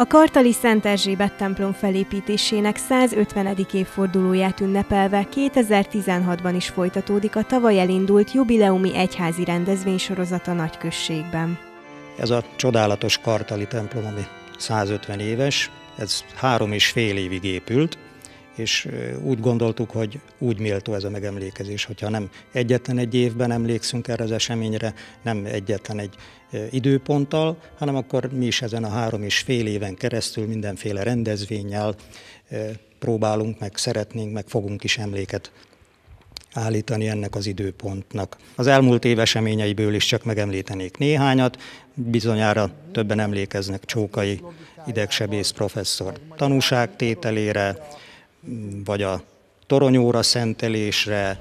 A Kartali Szent Erzsébet templom felépítésének 150. évfordulóját ünnepelve 2016-ban is folytatódik a tavaly elindult jubileumi egyházi a Nagyközségben. Ez a csodálatos Kartali templom, ami 150 éves, ez három és fél évig épült, és úgy gondoltuk, hogy úgy méltó ez a megemlékezés, hogyha nem egyetlen egy évben emlékszünk erre az eseményre, nem egyetlen egy időponttal, hanem akkor mi is ezen a három és fél éven keresztül mindenféle rendezvényel próbálunk, meg szeretnénk, meg fogunk is emléket állítani ennek az időpontnak. Az elmúlt év eseményeiből is csak megemlítenék néhányat, bizonyára többen emlékeznek Csókai idegsebész professzor tanúságtételére, vagy a toronyóra szentelésre,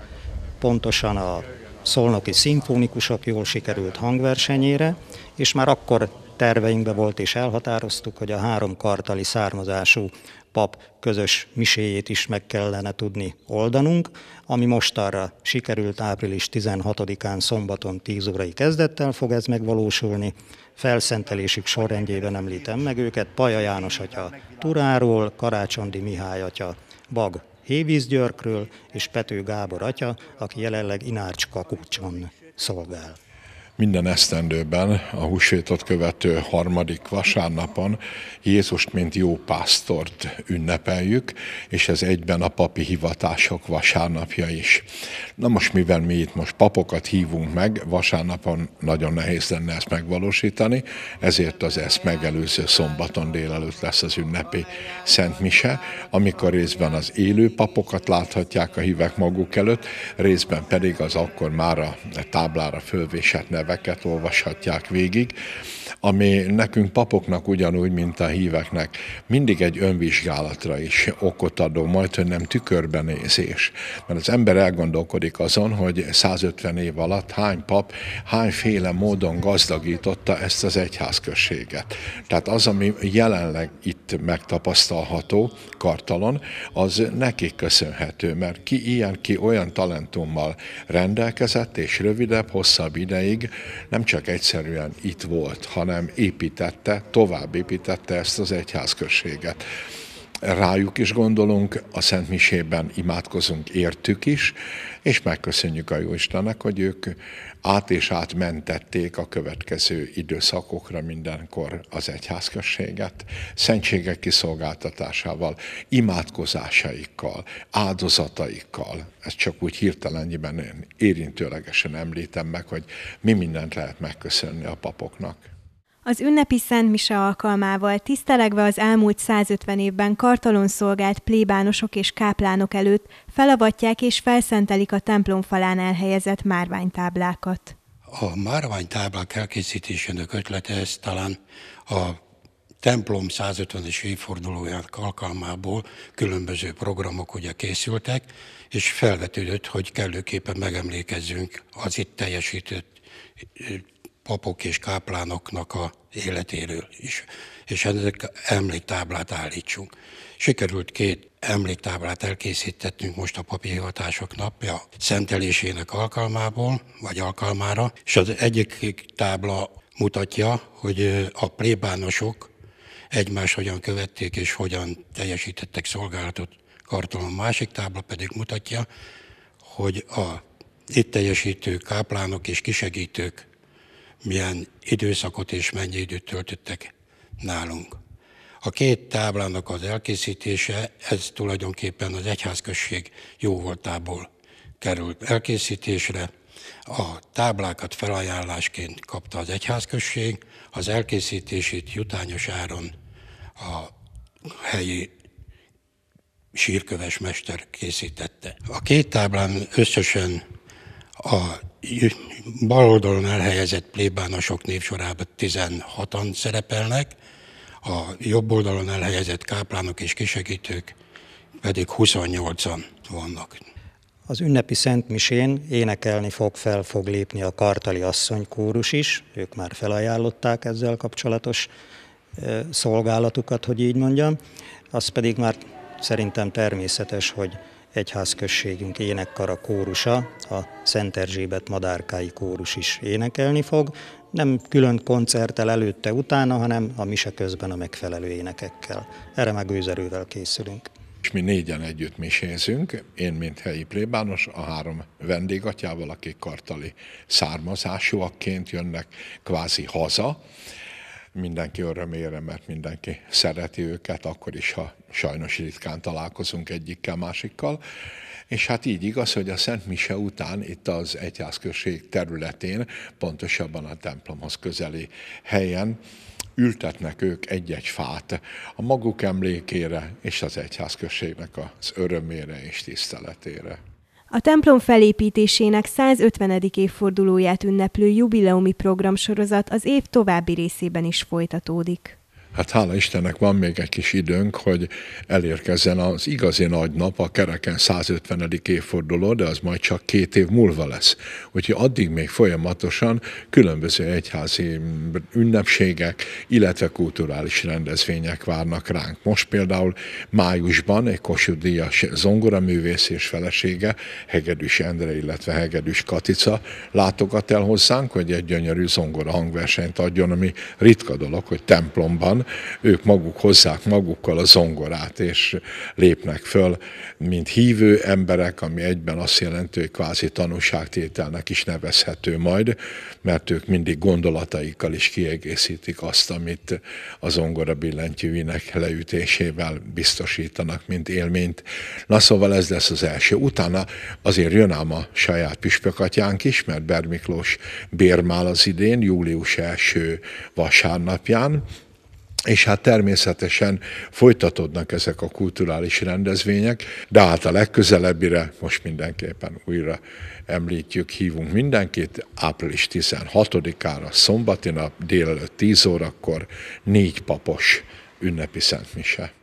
pontosan a szolnoki szimfonikusok jól sikerült hangversenyére, és már akkor terveinkbe volt és elhatároztuk, hogy a három kartali származású pap közös miséjét is meg kellene tudni oldanunk, ami arra sikerült április 16-án szombaton 10 órai kezdettel fog ez megvalósulni. Felszentelésük sorrendjében említem meg őket, Paja János atya Turáról, Karácsondi Mihály atya Bag Hévíz Györkről és Pető Gábor atya, aki jelenleg Inárcska Kucson szolgál minden esztendőben a húsvétot követő harmadik vasárnapon Jézust, mint jó pásztort ünnepeljük, és ez egyben a papi hivatások vasárnapja is. Na most, mivel mi itt most papokat hívunk meg, vasárnapon nagyon nehéz lenne ezt megvalósítani, ezért az ezt megelőző szombaton délelőtt lesz az ünnepi Szent Mise, amikor részben az élő papokat láthatják a hívek maguk előtt, részben pedig az akkor már a táblára fölvésett neve nyelveket olvashatják végig, ami nekünk papoknak ugyanúgy, mint a híveknek mindig egy önvizsgálatra is okot adó, majd, hogy nem tükörbenézés. Mert az ember elgondolkodik azon, hogy 150 év alatt hány pap, hányféle módon gazdagította ezt az egyházközséget. Tehát az, ami jelenleg itt megtapasztalható kartalon, az nekik köszönhető, mert ki ilyen, ki olyan talentummal rendelkezett, és rövidebb, hosszabb ideig nem csak egyszerűen itt volt, hanem építette, tovább építette ezt az egyházközséget rájuk is gondolunk, a Szent Misében imádkozunk értük is, és megköszönjük a Jóistennek, hogy ők át és át mentették a következő időszakokra mindenkor az egyházközséget, szentségek kiszolgáltatásával, imádkozásaikkal, áldozataikkal. Ez csak úgy hirtelennyiben érintőlegesen említem meg, hogy mi mindent lehet megköszönni a papoknak. Az ünnepi Szent Mise alkalmával tisztelegve az elmúlt 150 évben kartalon szolgált plébánosok és káplánok előtt felavatják és felszentelik a templom falán elhelyezett márványtáblákat. A márványtáblák elkészítésének ötlete ez talán a templom 150-es évfordulójának alkalmából különböző programok ugye készültek, és felvetődött, hogy kellőképpen megemlékezzünk az itt teljesített papok és káplánoknak a életéről is, és hát ennek emléktáblát állítsunk. Sikerült két emléktáblát elkészítettünk most a papi hivatások napja szentelésének alkalmából, vagy alkalmára, és az egyik tábla mutatja, hogy a plébánosok egymás hogyan követték és hogyan teljesítettek szolgálatot karton. A másik tábla pedig mutatja, hogy a itt teljesítő káplánok és kisegítők milyen időszakot és mennyi időt töltöttek nálunk. A két táblának az elkészítése, ez tulajdonképpen az egyházközség jó voltából került elkészítésre. A táblákat felajánlásként kapta az egyházközség, az elkészítését jutányos áron a helyi sírköves mester készítette. A két táblán összesen a bal oldalon elhelyezett plébánosok névsorában 16-an szerepelnek, a jobb oldalon elhelyezett káplánok és kisegítők pedig 28-an vannak. Az ünnepi szentmisén énekelni fog, fel fog lépni a Kartali asszony kórus is, ők már felajánlották ezzel kapcsolatos szolgálatukat, hogy így mondjam. Az pedig már szerintem természetes, hogy egyházközségünk énekkara kórusa, a Szent Erzsébet Madárkái kórus is énekelni fog, nem külön koncerttel előtte, utána, hanem a mise közben a megfelelő énekekkel. Erre meg őzerővel készülünk. És mi négyen együtt misézünk, én, mint helyi plébános, a három vendégatyával, akik kartali származásúakként jönnek kvázi haza, mindenki örömére, mert mindenki szereti őket, akkor is, ha sajnos ritkán találkozunk egyikkel, másikkal. És hát így igaz, hogy a Szent Mise után itt az egyházközség területén, pontosabban a templomhoz közeli helyen, ültetnek ők egy-egy fát a maguk emlékére és az egyházközségnek az örömére és tiszteletére. A templom felépítésének 150. évfordulóját ünneplő jubileumi programsorozat az év további részében is folytatódik hát hála Istennek van még egy kis időnk, hogy elérkezzen az igazi nagy nap, a kereken 150. évforduló, de az majd csak két év múlva lesz. Úgyhogy addig még folyamatosan különböző egyházi ünnepségek, illetve kulturális rendezvények várnak ránk. Most például májusban egy Kossuth Díjas művész és felesége, Hegedűs Endre, illetve Hegedűs Katica látogat el hozzánk, hogy egy gyönyörű zongora hangversenyt adjon, ami ritka dolog, hogy templomban ők maguk hozzák magukkal a zongorát, és lépnek föl, mint hívő emberek, ami egyben azt jelenti, hogy kvázi tanúságtételnek is nevezhető majd, mert ők mindig gondolataikkal is kiegészítik azt, amit a zongora billentyűinek leütésével biztosítanak, mint élményt. Na szóval ez lesz az első. Utána azért jön ám a saját püspökatyánk is, mert Bermiklós bérmál az idén, július első vasárnapján, és hát természetesen folytatódnak ezek a kulturális rendezvények, de hát a legközelebbire most mindenképpen újra említjük, hívunk mindenkit április 16-ára, szombati nap délelőtt 10 órakor, négy papos ünnepi szentmise.